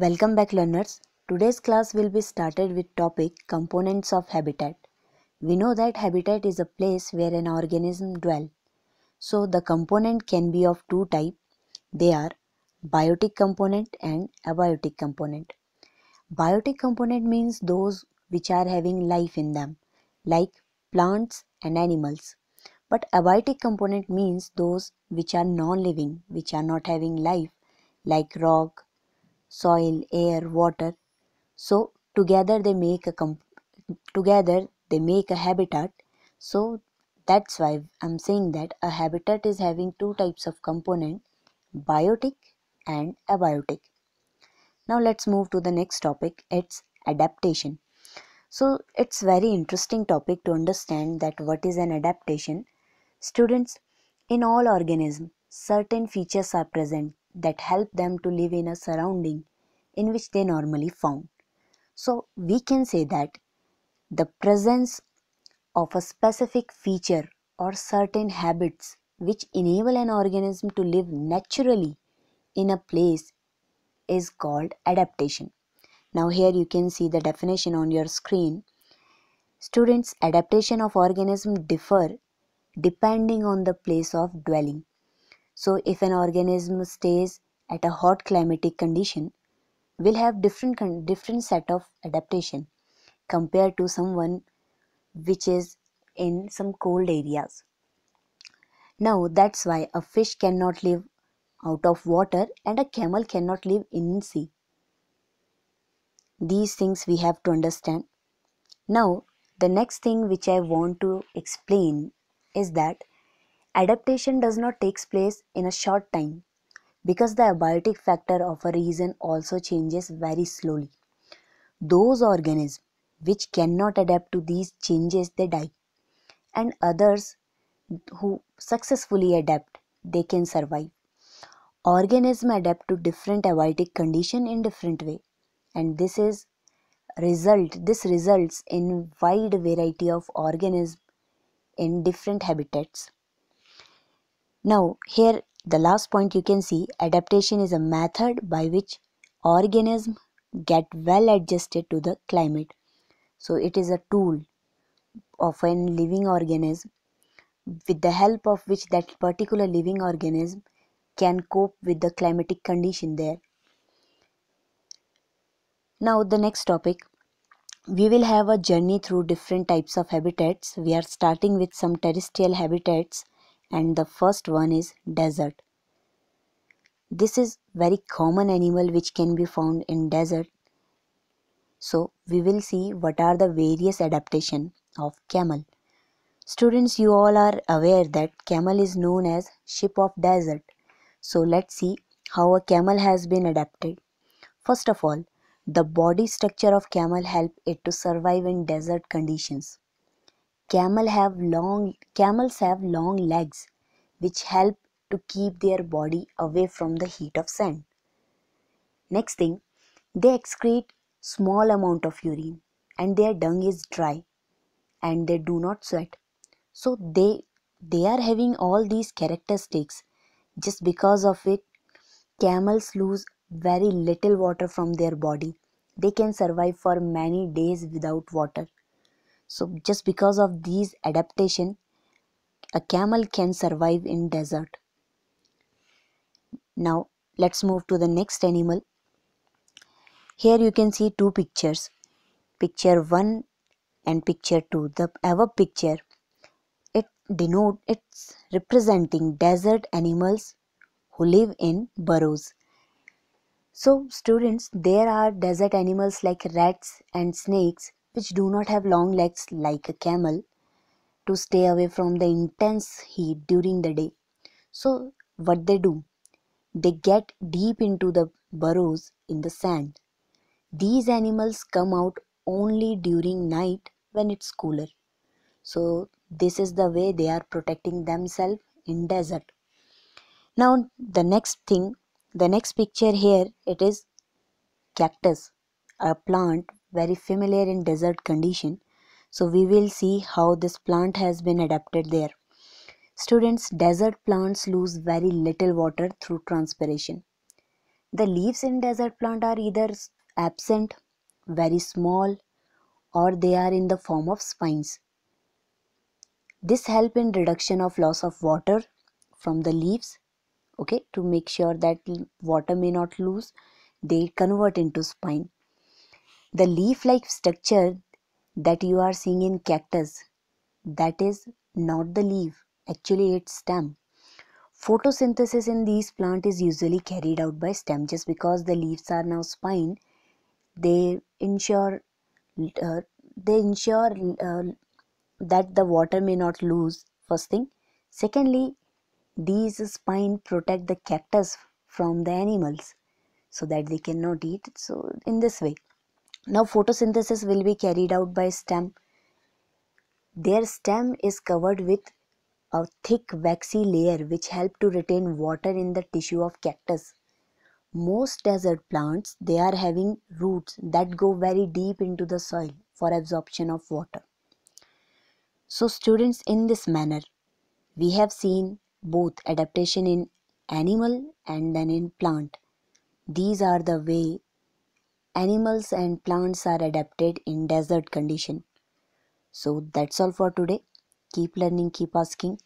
Welcome back learners. Today's class will be started with topic components of habitat. We know that habitat is a place where an organism dwell. So the component can be of two type. They are biotic component and abiotic component. Biotic component means those which are having life in them like plants and animals. But abiotic component means those which are non-living, which are not having life like rock, soil, air, water. So together they make a together they make a habitat. So that's why I'm saying that a habitat is having two types of component, biotic and abiotic. Now let's move to the next topic, it's adaptation. So it's very interesting topic to understand that what is an adaptation. Students, in all organisms, certain features are present that help them to live in a surrounding in which they normally found. So we can say that the presence of a specific feature or certain habits which enable an organism to live naturally in a place is called adaptation. Now here you can see the definition on your screen. Students adaptation of organism differ depending on the place of dwelling. So if an organism stays at a hot climatic condition will have different different set of adaptation compared to someone which is in some cold areas now that's why a fish cannot live out of water and a camel cannot live in sea these things we have to understand now the next thing which i want to explain is that adaptation does not takes place in a short time because the abiotic factor of a region also changes very slowly. Those organisms which cannot adapt to these changes they die and others who successfully adapt they can survive. Organisms adapt to different abiotic condition in different way and this is result this results in wide variety of organisms in different habitats now here the last point you can see adaptation is a method by which organisms get well adjusted to the climate. So it is a tool of a living organism with the help of which that particular living organism can cope with the climatic condition there. Now the next topic we will have a journey through different types of habitats. We are starting with some terrestrial habitats and the first one is desert. This is very common animal which can be found in desert. So we will see what are the various adaptation of camel. Students you all are aware that camel is known as ship of desert. So let's see how a camel has been adapted. First of all, the body structure of camel help it to survive in desert conditions. Camel have long, camels have long legs which help to keep their body away from the heat of sun. Next thing, they excrete small amount of urine and their dung is dry and they do not sweat. So they they are having all these characteristics just because of it camels lose very little water from their body. They can survive for many days without water so just because of these adaptation a camel can survive in desert now let's move to the next animal here you can see two pictures picture 1 and picture 2 the above picture it denote it's representing desert animals who live in burrows so students there are desert animals like rats and snakes which do not have long legs like a camel to stay away from the intense heat during the day. So, what they do? They get deep into the burrows in the sand. These animals come out only during night when it's cooler. So, this is the way they are protecting themselves in desert. Now, the next thing, the next picture here, it is cactus, a plant very familiar in desert condition so we will see how this plant has been adapted there students desert plants lose very little water through transpiration the leaves in desert plant are either absent very small or they are in the form of spines this help in reduction of loss of water from the leaves okay to make sure that water may not lose they convert into spine the leaf-like structure that you are seeing in cactus that is not the leaf actually its stem photosynthesis in these plant is usually carried out by stem just because the leaves are now spine, they ensure uh, they ensure uh, that the water may not lose first thing secondly these spine protect the cactus from the animals so that they cannot eat so in this way now photosynthesis will be carried out by stem. Their stem is covered with a thick waxy layer which help to retain water in the tissue of cactus. Most desert plants they are having roots that go very deep into the soil for absorption of water. So students in this manner we have seen both adaptation in animal and then in plant. These are the way animals and plants are adapted in desert condition so that's all for today keep learning keep asking